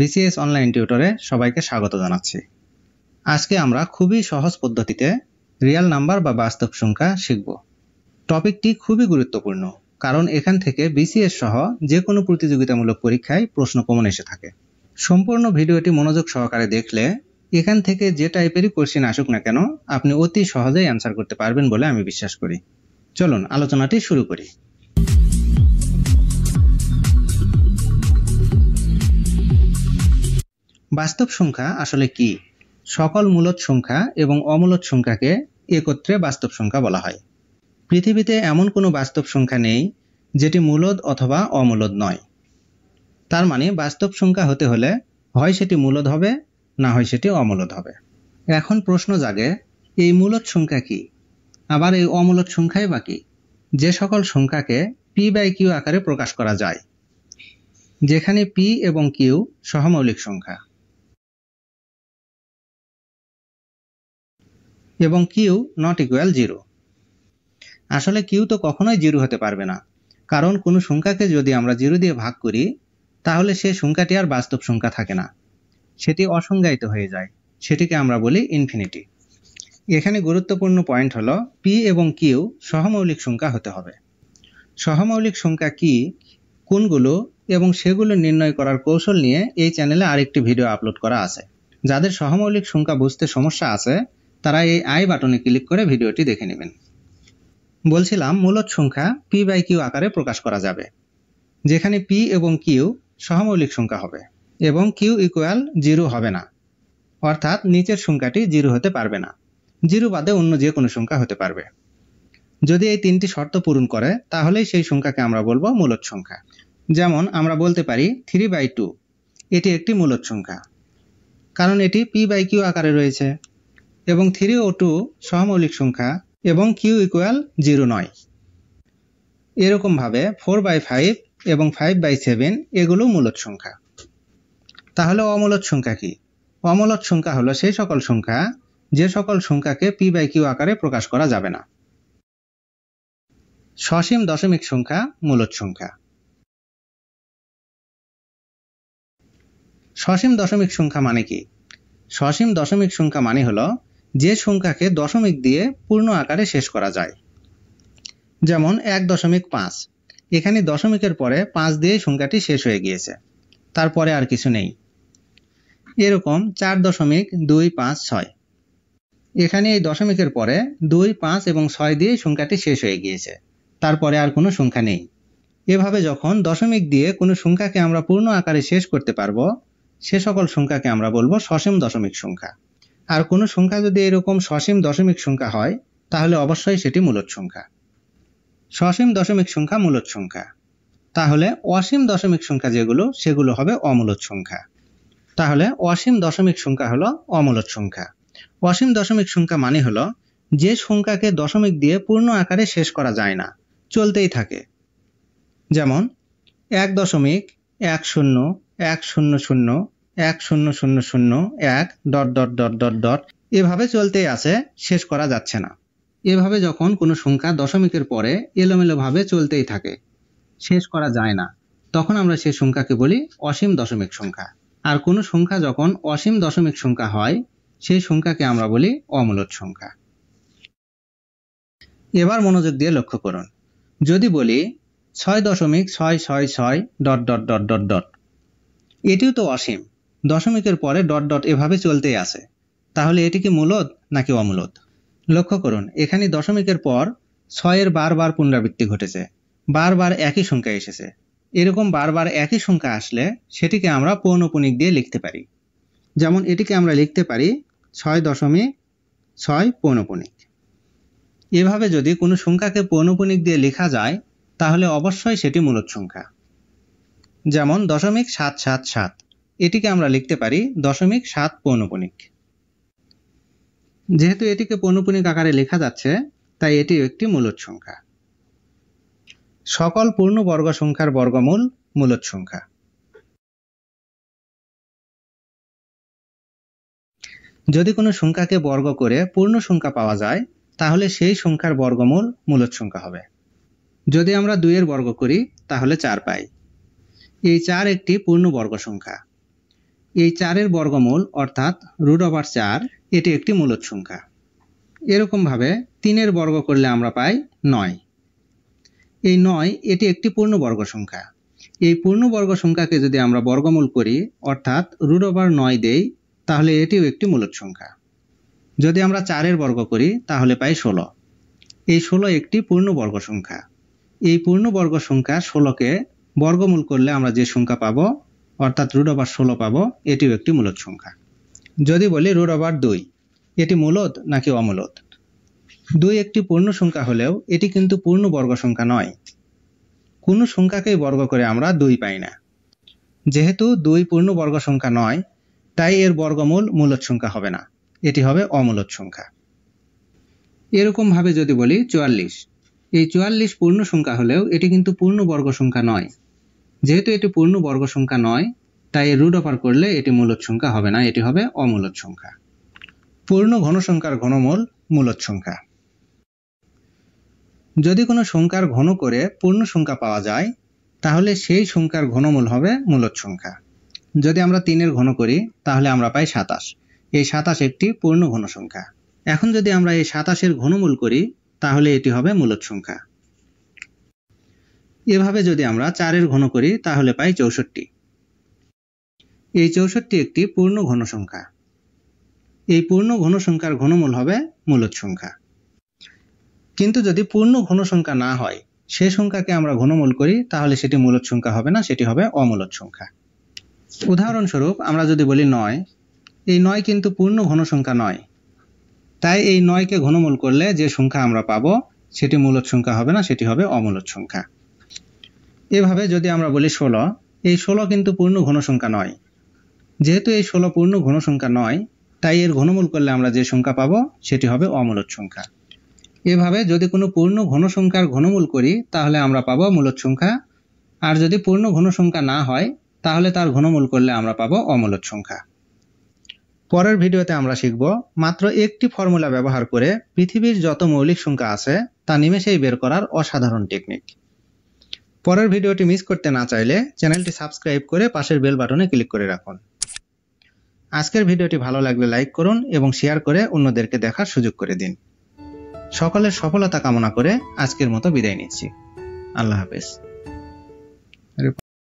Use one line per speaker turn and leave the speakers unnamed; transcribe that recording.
BCS online টিউটরে সবাইকে স্বাগত জানাচ্ছি আজকে আমরা খুবই সহজ পদ্ধতিতে রিয়াল নাম্বার বা বাস্তব সংখ্যা শিখব টপিকটি খুবই গুরুত্বপূর্ণ কারণ এখান থেকে বিসিএস সহ যে কোনো প্রতিযোগিতামূলক পরীক্ষায় প্রশ্ন কমন এসে থাকে সম্পূর্ণ ভিডিওটি মনোযোগ সহকারে দেখলে এখান থেকে যে টাইপেরই কোশ্চেন আসুক না কেন আপনি অতি সহজেই অ্যান্সার করতে পারবেন বলে আমি বিশ্বাস করি চলুন আলোচনাটি শুরু করি বাস্তব সংখ্যা আসলে কি সকল মূলত সংখ্যা এবং অমূলত সংখ্যাকে একত্রে বাস্তব সংখ্যা বলা হয় পৃথিবীতে এমন কোনো বাস্তব সংখ্যা নেই যেটি মূলদ অথবা অমূলদ নয় তার মানে বাস্তব সংখ্যা হতে হলে হয় সেটি মূলদ হবে না হয় সেটি অমূলদ হবে এখন প্রশ্ন জাগে এই মূলদ সংখ্যা কি আবার এই অমূলদ সংখ্যাই বা কি যে সকল সংখ্যাকে পি বাই কিউ আকারে প্রকাশ করা যায় যেখানে পি এবং কিউ সহমৌলিক সংখ্যা এবং কিউ নট ইকুয়াল জিরো আসলে কিউ তো কখনোই জিরো হতে পারবে না কারণ কোনো সংখ্যাকে যদি আমরা জিরো দিয়ে ভাগ করি তাহলে সে সংখ্যাটি আর বাস্তব সংখ্যা থাকে না সেটি অসংজ্ঞায়িত হয়ে যায় সেটিকে আমরা বলি ইনফিনিটি এখানে গুরুত্বপূর্ণ পয়েন্ট হলো পি এবং কিউ সহমৌলিক সংখ্যা হতে হবে সহমৌলিক সংখ্যা কি কোনগুলো এবং সেগুলো নির্ণয় করার কৌশল নিয়ে এই চ্যানেলে আরেকটি ভিডিও আপলোড করা আছে যাদের সহমৌলিক সংখ্যা বুঝতে সমস্যা আছে তারা এই আই বাটনে ক্লিক করে ভিডিওটি দেখে নেবেন বলছিলাম মূলত সংখ্যা পি বাই কিউ আকারে প্রকাশ করা যাবে যেখানে পি এবং কিউ সহমৌলিক সংখ্যা হবে এবং কিউ ইকুয়াল জিরো হবে না অর্থাৎ নিচের সংখ্যাটি জিরো হতে পারবে না জিরো বাদে অন্য যে কোনো সংখ্যা হতে পারবে যদি এই তিনটি শর্ত পূরণ করে তাহলেই সেই সংখ্যাকে আমরা বলবো মূলত সংখ্যা যেমন আমরা বলতে পারি থ্রি বাই টু এটি একটি মূলত সংখ্যা কারণ এটি পি বাই কিউ আকারে রয়েছে এবং থ্রি ও টু সহমৌলিক সংখ্যা এবং কিউ ইকুয়াল জিরো নয় এরকমভাবে ফোর বাই ফাইভ এবং ফাইভ বাই সেভেন এগুলো মূলত সংখ্যা তাহলে অমূলত সংখ্যা কি অমূলত সংখ্যা হলো সেই সকল সংখ্যা যে সকল সংখ্যাকে পি বাই কিউ আকারে প্রকাশ করা যাবে না সসীম দশমিক সংখ্যা মূলত সংখ্যা সসীম দশমিক সংখ্যা মানে কি সসীম দশমিক সংখ্যা মানে হলো যে সংখ্যাকে দশমিক দিয়ে পূর্ণ আকারে শেষ করা যায় যেমন এক দশমিক পাঁচ এখানে দশমিকের পরে পাঁচ দিয়ে সংখ্যাটি শেষ হয়ে গিয়েছে তারপরে আর কিছু নেই এরকম চার দশমিক দুই পাঁচ ছয় এখানে এই দশমিকের পরে দুই পাঁচ এবং ছয় দিয়ে সংখ্যাটি শেষ হয়ে গিয়েছে তারপরে আর কোনো সংখ্যা নেই এভাবে যখন দশমিক দিয়ে কোনো সংখ্যাকে আমরা পূর্ণ আকারে শেষ করতে পারবো সে সকল সংখ্যাকে আমরা বলবো সসীম দশমিক সংখ্যা আর কোনো সংখ্যা যদি এরকম সসীম দশমিক সংখ্যা হয় তাহলে অবশ্যই সেটি মূলত সংখ্যা সসীম দশমিক সংখ্যা মূলত সংখ্যা তাহলে অসীম দশমিক সংখ্যা যেগুলো সেগুলো হবে অমূলত সংখ্যা তাহলে অসীম দশমিক সংখ্যা হলো অমূলত সংখ্যা অসীম দশমিক সংখ্যা মানে হলো যে সংখ্যাকে দশমিক দিয়ে পূর্ণ আকারে শেষ করা যায় না চলতেই থাকে যেমন এক দশমিক এক শূন্য এক শূন্য শূন্য এক শূন্য শূন্য শূন্য এক dot dot dot dot dot এভাবে চলতেই আছে শেষ করা যাচ্ছে না এভাবে যখন কোনো সংখ্যা দশমিকের পরে এলোমেলোভাবে চলতেই থাকে শেষ করা যায় না তখন আমরা সেই সংখ্যাকে বলি অসীম দশমিক সংখ্যা আর কোনো সংখ্যা যখন অসীম দশমিক সংখ্যা হয় সেই সংখ্যাকে আমরা বলি অমূলত সংখ্যা এবার মনোযোগ দিয়ে লক্ষ্য করুন যদি বলি ছয় দশমিক ছয় ছয় ছয় dot dot dot dot dot এটিও তো অসীম দশমিকের পরে ডট ডট এভাবে চলতেই আছে তাহলে এটি কি মূলত নাকি অমূলত লক্ষ্য করুন এখানে দশমিকের পর ছয়ের বারবার পুনরাবৃত্তি ঘটেছে বারবার একই সংখ্যা এসেছে এরকম বারবার একই সংখ্যা আসলে সেটিকে আমরা পৌনপুণিক দিয়ে লিখতে পারি যেমন এটিকে আমরা লিখতে পারি ছয় দশমিক ছয় পৌনপুণিক এভাবে যদি কোনো সংখ্যাকে পৌনপুণিক দিয়ে লেখা যায় তাহলে অবশ্যই সেটি মূলত সংখ্যা যেমন দশমিক সাত সাত সাত এটিকে আমরা লিখতে পারি দশমিক সাত পৌনপণিক যেহেতু এটিকে পৌনপণিক আকারে লেখা যাচ্ছে তাই এটিও একটি মূলত সংখ্যা সকল পূর্ণবর্গ সংখ্যার বর্গমূল মূলত সংখ্যা যদি কোনো সংখ্যাকে বর্গ করে পূর্ণ সংখ্যা পাওয়া যায় তাহলে সেই সংখ্যার বর্গমূল মূলত সংখ্যা হবে যদি আমরা দুইয়ের বর্গ করি তাহলে চার পাই এই চার একটি পূর্ণবর্গ সংখ্যা এই চারের বর্গমূল অর্থাৎ রুট ওভার চার এটি একটি মূলত সংখ্যা এরকমভাবে তিনের বর্গ করলে আমরা পাই নয় এই নয় এটি একটি পূর্ণবর্গ সংখ্যা এই পূর্ণবর্গ সংখ্যাকে যদি আমরা বর্গমূল করি অর্থাৎ রুট ওভার নয় দেই তাহলে এটিও একটি মূলত সংখ্যা যদি আমরা চারের বর্গ করি তাহলে পাই ষোলো এই ষোলো একটি পূর্ণবর্গ সংখ্যা এই পূর্ণবর্গ সংখ্যা ষোলোকে বর্গমূল করলে আমরা যে সংখ্যা পাবো অর্থাৎ রুট ওভার ষোলো পাবো এটিও একটি মূলত সংখ্যা যদি বলি রুট ওভার দুই এটি মূলত নাকি অমূলত দুই একটি পূর্ণ সংখ্যা হলেও এটি কিন্তু পূর্ণ বর্গ সংখ্যা নয় কোনো সংখ্যাকেই বর্গ করে আমরা দুই পাই না যেহেতু দুই পূর্ণ বর্গ সংখ্যা নয় তাই এর বর্গমূল মূলত সংখ্যা হবে না এটি হবে অমূলত সংখ্যা এরকমভাবে যদি বলি চুয়াল্লিশ এই চুয়াল্লিশ পূর্ণ সংখ্যা হলেও এটি কিন্তু পূর্ণ বর্গ সংখ্যা নয় যেহেতু এটি পূর্ণ বর্গ সংখ্যা নয় তাই রুট অপার করলে এটি মূলত সংখ্যা হবে না এটি হবে অমূলত সংখ্যা পূর্ণ ঘন সংখ্যার ঘনমূল মূলত সংখ্যা যদি কোনো সংখ্যার ঘন করে পূর্ণ সংখ্যা পাওয়া যায় তাহলে সেই সংখ্যার ঘনমূল হবে মূলত সংখ্যা যদি আমরা তিনের ঘন করি তাহলে আমরা পাই সাতাশ এই সাতাশ একটি পূর্ণ ঘন সংখ্যা এখন যদি আমরা এই সাতাশের ঘনমূল করি তাহলে এটি হবে মূলত সংখ্যা এভাবে যদি আমরা চারের ঘন করি তাহলে পাই চৌষট্টি এই চৌষট্টি একটি পূর্ণ ঘন সংখ্যা এই পূর্ণ ঘন সংখ্যার ঘনমূল হবে মূলত সংখ্যা কিন্তু যদি পূর্ণ ঘন সংখ্যা না হয় সে সংখ্যাকে আমরা ঘনমূল করি তাহলে সেটি মূলত সংখ্যা হবে না সেটি হবে অমূলত সংখ্যা উদাহরণস্বরূপ আমরা যদি বলি নয় এই নয় কিন্তু পূর্ণ ঘন সংখ্যা নয় তাই এই নয়কে ঘনমূল করলে যে সংখ্যা আমরা পাব সেটি মূলত সংখ্যা হবে না সেটি হবে অমূলত সংখ্যা এভাবে যদি আমরা বলি ষোলো এই ষোলো কিন্তু পূর্ণ ঘনসংখ্যা নয় যেহেতু এই ষোলো পূর্ণ ঘনসংখ্যা নয় তাই এর ঘনমূল করলে আমরা যে সংখ্যা পাব সেটি হবে অমূলত সংখ্যা এভাবে যদি কোনো পূর্ণ ঘনসংখ্যার ঘনমূল করি তাহলে আমরা পাবো মূলত সংখ্যা আর যদি পূর্ণ ঘনসংখ্যা না হয় তাহলে তার ঘনমূল করলে আমরা পাবো অমূলত সংখ্যা পরের ভিডিওতে আমরা শিখব মাত্র একটি ফর্মুলা ব্যবহার করে পৃথিবীর যত মৌলিক সংখ্যা আছে তা নিমেষেই বের করার অসাধারণ টেকনিক পরের ভিডিওটি মিস করতে না চাইলে চ্যানেলটি সাবস্ক্রাইব করে পাশের বেল বাটনে ক্লিক করে রাখুন আজকের ভিডিওটি ভালো লাগলে লাইক করুন এবং শেয়ার করে অন্যদেরকে দেখার সুযোগ করে দিন সকলের সফলতা কামনা করে আজকের মতো বিদায় নিচ্ছি আল্লাহ হাফেজ